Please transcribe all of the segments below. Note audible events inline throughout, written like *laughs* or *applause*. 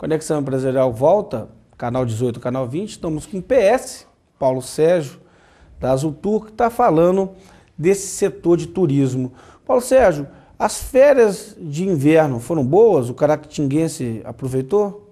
Conexão Empresarial volta, canal 18, canal 20. Estamos com o PS, Paulo Sérgio, da Azul Tour, que está falando desse setor de turismo. Paulo Sérgio, as férias de inverno foram boas? O caracatinguense aproveitou?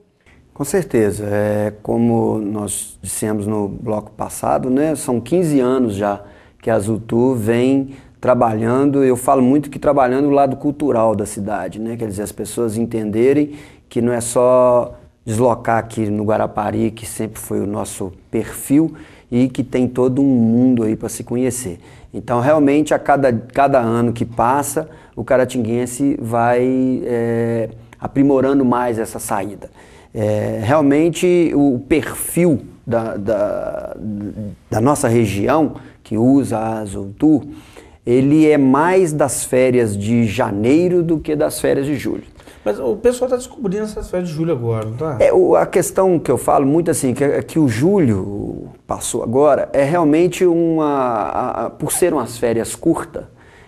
Com certeza. É, como nós dissemos no bloco passado, né, são 15 anos já que a Azultur vem trabalhando, eu falo muito que trabalhando o lado cultural da cidade, né? Quer dizer, as pessoas entenderem que não é só deslocar aqui no Guarapari, que sempre foi o nosso perfil e que tem todo um mundo aí para se conhecer. Então, realmente, a cada, cada ano que passa, o caratinguense vai é, aprimorando mais essa saída. É, realmente, o perfil da, da, da nossa região, que usa a Azul Tour, ele é mais das férias de janeiro do que das férias de julho. Mas o pessoal está descobrindo essas férias de julho agora, não tá? É, o, a questão que eu falo muito assim, que, é que o julho passou agora, é realmente uma. A, a, por ser umas férias curtas,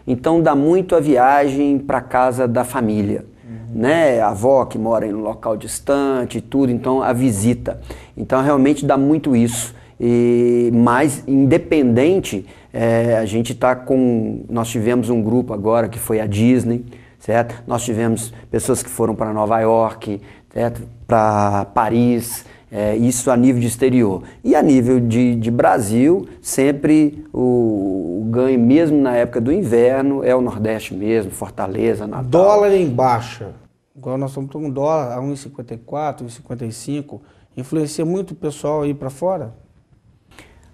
então dá muito a viagem para casa da família. Uhum. Né? A avó que mora em um local distante e tudo, então a visita. Então realmente dá muito isso e mais independente, é, a gente está com. Nós tivemos um grupo agora que foi a Disney, certo? Nós tivemos pessoas que foram para Nova York, para Paris, é, isso a nível de exterior. E a nível de, de Brasil, sempre o, o, ganho, mesmo na época do inverno, é o Nordeste mesmo, Fortaleza, Natal. Dólar em baixa. Agora nós estamos com dólar a 1,54, 1,55. Influencia muito o pessoal ir para fora?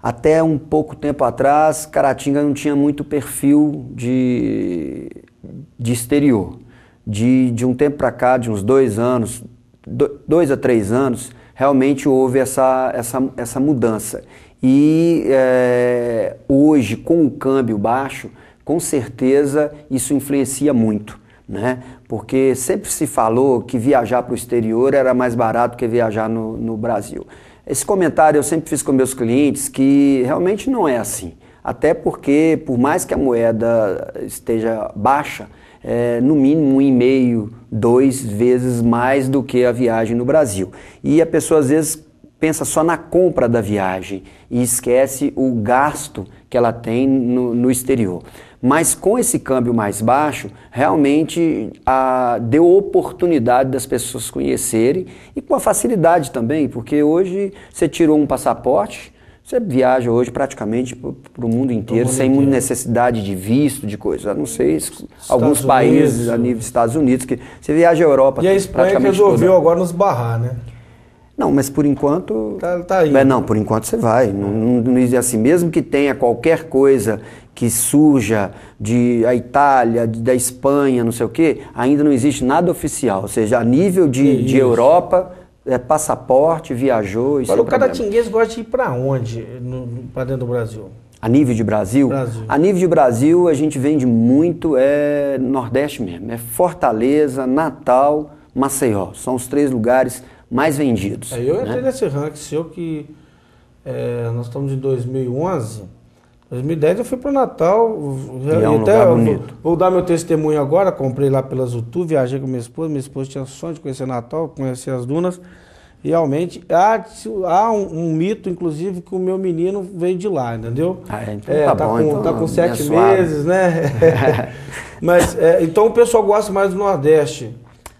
Até um pouco tempo atrás, Caratinga não tinha muito perfil de, de exterior. De, de um tempo para cá, de uns dois anos, do, dois a três anos, realmente houve essa, essa, essa mudança. E é, hoje, com o câmbio baixo, com certeza isso influencia muito. Né? Porque sempre se falou que viajar para o exterior era mais barato que viajar no, no Brasil. Esse comentário eu sempre fiz com meus clientes que realmente não é assim. Até porque, por mais que a moeda esteja baixa, é, no mínimo um e meio, dois vezes mais do que a viagem no Brasil. E a pessoa às vezes pensa só na compra da viagem e esquece o gasto que ela tem no, no exterior. Mas com esse câmbio mais baixo, realmente a, deu oportunidade das pessoas conhecerem e com a facilidade também, porque hoje você tirou um passaporte, você viaja hoje praticamente para o mundo inteiro, mundo sem inteiro. necessidade de visto, de coisa. A não sei, Estados alguns países, a nível dos Estados Unidos, que você viaja à Europa. E a Espanha praticamente resolveu toda. agora nos barrar, né? Não, mas por enquanto. Tá, tá aí. Não, por enquanto você vai. Não, não, assim, mesmo que tenha qualquer coisa que surja de a Itália, de, da Espanha, não sei o quê, ainda não existe nada oficial. Ou seja, a nível de, de Europa, é, passaporte, viajou. Isso é Agora, o caratinguês gosta de ir para onde para dentro do Brasil? A nível de Brasil? Brasil? A nível de Brasil, a gente vende muito é Nordeste mesmo. É Fortaleza, Natal, Maceió. São os três lugares mais vendidos. É, eu né? entrei nesse ranking seu que é, nós estamos em 2011. 2010 eu fui para Natal. Já, é um até, lugar bonito. Vou, vou, dar meu testemunho agora. Comprei lá pela Zutu, viajei com minha esposa. Minha esposa tinha sonho de conhecer Natal, conhecer as dunas. Realmente, há, há um, um mito, inclusive, que o meu menino veio de lá, entendeu? Ah, é? então é, tá, tá bom, com, então, tá com sete meses, né? *laughs* *laughs* Mas, é, então o pessoal gosta mais do Nordeste.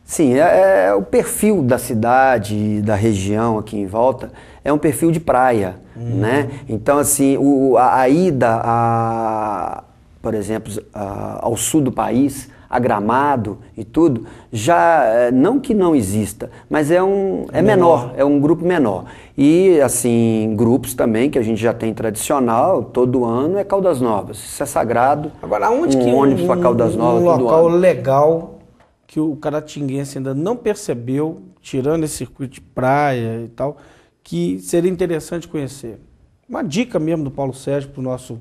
Sim, é, é, é, o perfil da cidade, da região aqui em volta, é um perfil de praia, uhum. né? Então, assim, o, a, a ida, a, por exemplo, a, ao sul do país, a Gramado e tudo, já, é, não que não exista, mas é, um, é menor. menor, é um grupo menor. E, assim, grupos também que a gente já tem tradicional, todo ano, é Caldas Novas. Isso é sagrado. Agora, onde um que ônibus um, para Caldas Novas um local legal que o caratinguense ainda não percebeu, tirando esse circuito de praia e tal, que seria interessante conhecer? Uma dica mesmo do Paulo Sérgio para o nosso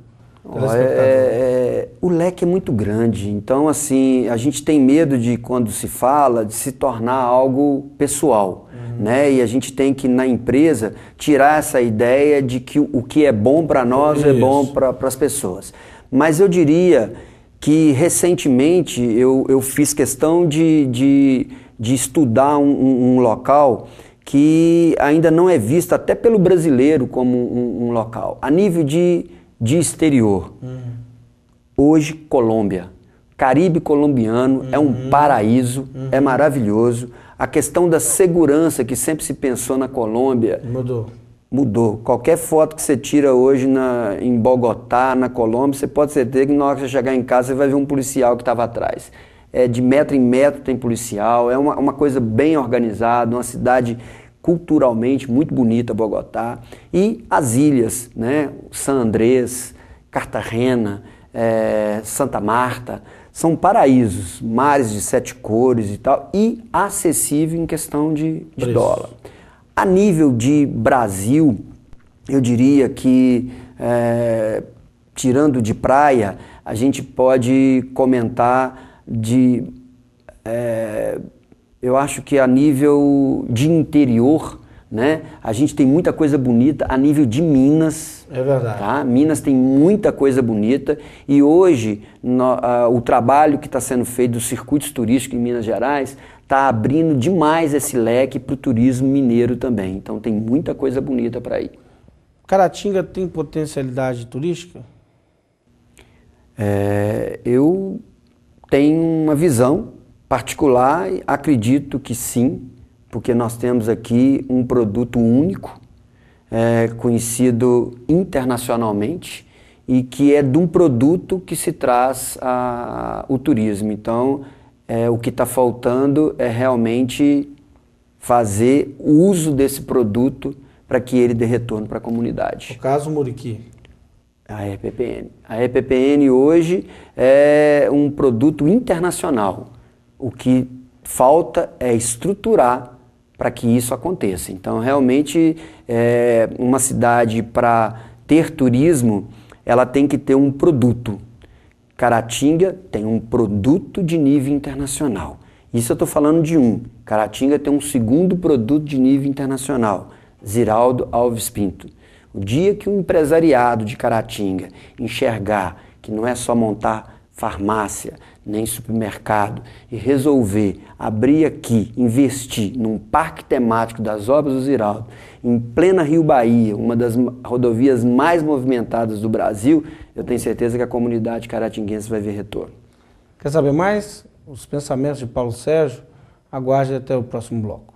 é, é, é, o leque é muito grande, então assim a gente tem medo de quando se fala de se tornar algo pessoal, uhum. né? E a gente tem que na empresa tirar essa ideia de que o que é bom para nós Isso. é bom para as pessoas. Mas eu diria que recentemente eu, eu fiz questão de, de, de estudar um, um, local que ainda não é visto até pelo brasileiro como um, um local, a nível de, de exterior. Uhum. Hoje, Colômbia. Caribe colombiano uhum. é um uhum. paraíso, uhum. é maravilhoso. A questão da segurança que sempre se pensou na Colômbia. Mudou Mudou. Qualquer foto que você tira hoje na, em Bogotá, na Colômbia, você pode ter que na hora que você chegar em casa você vai ver um policial que estava atrás. É, de metro em metro tem policial, é uma, uma coisa bem organizada, uma cidade culturalmente muito bonita, Bogotá. E as ilhas, né? San Andrés, Cartagena, é, Santa Marta, são paraísos, mares de sete cores e tal, e acessível em questão de, de dólar. A nível de Brasil, eu diria que, é, tirando de praia, a gente pode comentar de. É, eu acho que a nível de interior, né? A gente tem muita coisa bonita a nível de Minas. É verdade. Tá? Minas tem muita coisa bonita e hoje no, o trabalho que está sendo feito dos circuitos turísticos em Minas Gerais está abrindo demais esse leque para o turismo mineiro também. Então tem muita coisa bonita para ir. Caratinga tem potencialidade turística? É, eu tenho uma visão particular, acredito que sim, porque nós temos aqui um produto único, é, conhecido internacionalmente e que é de um produto que se traz a, o turismo. Então, é, o que está faltando é realmente fazer uso desse produto para que ele dê retorno para a comunidade. O caso Muriqui. A EPPN. A EPPN hoje é um produto internacional. O que falta é estruturar para que isso aconteça. Então, realmente, é, uma cidade para ter turismo, ela tem que ter um produto. Caratinga tem um produto de nível internacional. Isso eu estou falando de um. Caratinga tem um segundo produto de nível internacional, Ziraldo Alves Pinto. O dia que o um empresariado de Caratinga enxergar que não é só montar farmácia, nem supermercado e resolver abrir aqui, investir num parque temático das obras do Ziraldo, em plena Rio Bahia, uma das rodovias mais movimentadas do Brasil, eu tenho certeza que a comunidade caratinguense vai ver retorno. Quer saber mais? Os pensamentos de Paulo Sérgio, aguarde até o próximo bloco.